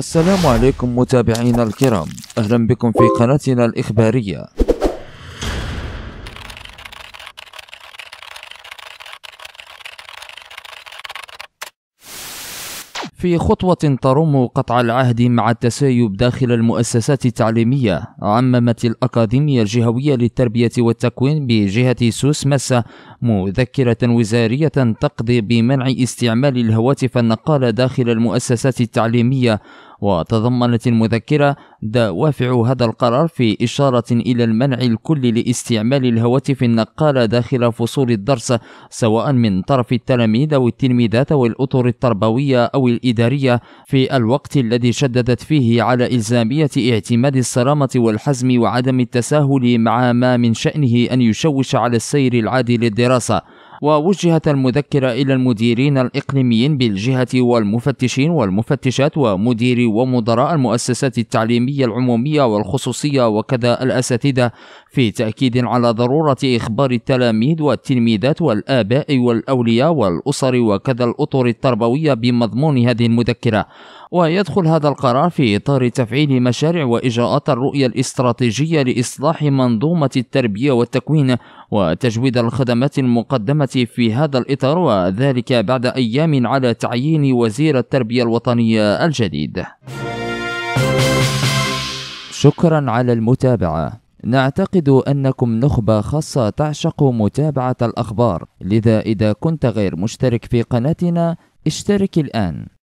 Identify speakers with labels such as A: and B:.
A: السلام عليكم متابعينا الكرام أهلا بكم في قناتنا الإخبارية في خطوة ترم قطع العهد مع التسايب داخل المؤسسات التعليمية عممت الأكاديمية الجهوية للتربية والتكوين بجهة سوس مسا مذكرة وزارية تقضي بمنع استعمال الهواتف النقالة داخل المؤسسات التعليمية وتضمنت المذكرة دوافع هذا القرار في إشارة إلى المنع الكلي لاستعمال الهواتف النقالة داخل فصول الدرس سواء من طرف التلاميذ أو التلميذات أو الأطر التربوية أو الإدارية في الوقت الذي شددت فيه على إلزامية اعتماد الصرامة والحزم وعدم التساهل مع ما من شأنه أن يشوش على السير العادي للدراسة ووجهت المذكرة إلى المديرين الإقليميين بالجهة والمفتشين والمفتشات ومديري ومدراء المؤسسات التعليمية العمومية والخصوصية وكذا الأساتذة في تأكيد على ضرورة إخبار التلاميذ والتلميذات والآباء والأولياء والأسر وكذا الأطر التربوية بمضمون هذه المذكرة ويدخل هذا القرار في إطار تفعيل مشاريع وإجراءات الرؤية الاستراتيجية لإصلاح منظومة التربية والتكوين وتجويد الخدمات المقدمة في هذا الإطار وذلك بعد أيام على تعيين وزير التربية الوطنية الجديد شكرا على المتابعة نعتقد أنكم نخبة خاصة تعشق متابعة الأخبار لذا إذا كنت غير مشترك في قناتنا اشترك الآن